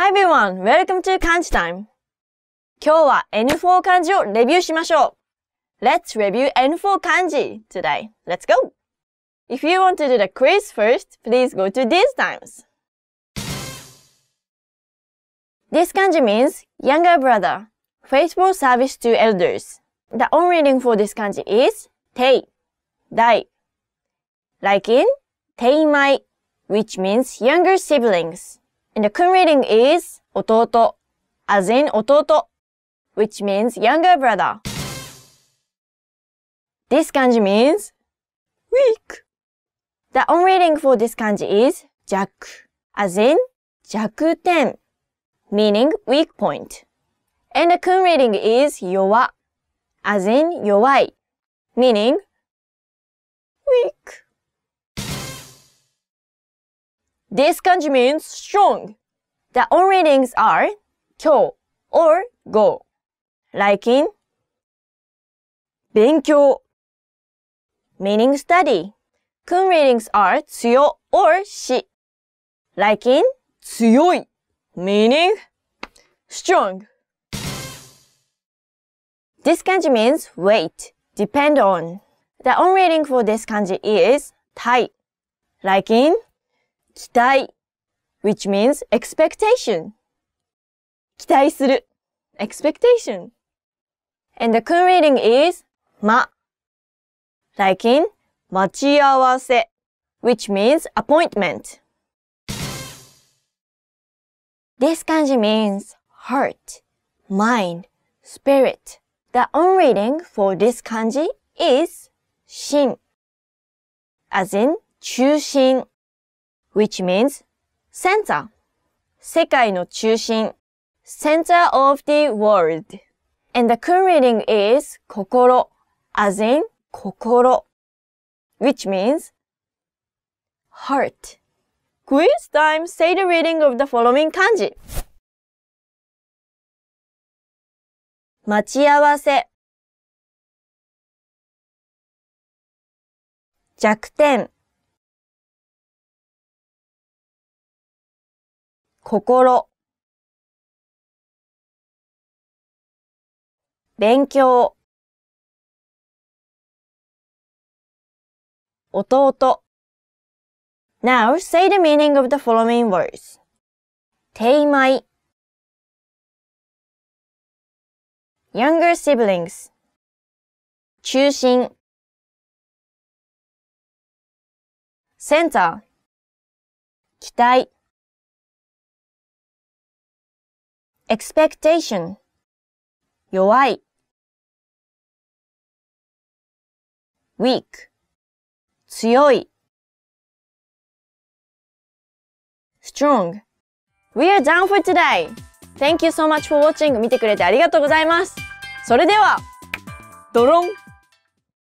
Hi everyone! Welcome to Kanji Time! 今日は N4 Kanji. let Let's review N4 kanji today! Let's go! If you want to do the quiz first, please go to these times. This kanji means younger brother, faithful service to elders. The on reading for this kanji is tei, dai. Like in teimai, which means younger siblings. And the kun reading is 弟, as in 弟, which means younger brother. This kanji means weak. The on reading for this kanji is jaku, as in ten, meaning weak point. And the kun reading is yowa, as in 弱い, meaning weak. This kanji means strong. The on-readings are kyo or go, like in 勉強 meaning study. Kun readings are tsuyo or shi, like in 強い meaning strong. This kanji means wait, depend on. The on reading for this kanji is tai, like in 期待 which means expectation. 期待する expectation. And the kun reading is ma, like in 待ち合わせ which means appointment. This kanji means heart, mind, spirit. The on reading for this kanji is shin, as in 中心 which means center. 世界の中心 center of the world. And the kun reading is 心 as in 心 which means heart. Quiz time, say the reading of the following kanji. 待ち合わせ弱点心勉強弟 Now say the meaning of the following words. 低米 Younger siblings 中心 Center 期待 expectation 弱い weak 強い strong We're a done for today! Thank you so much for watching! 見てくれてありがとうございますそれではドロン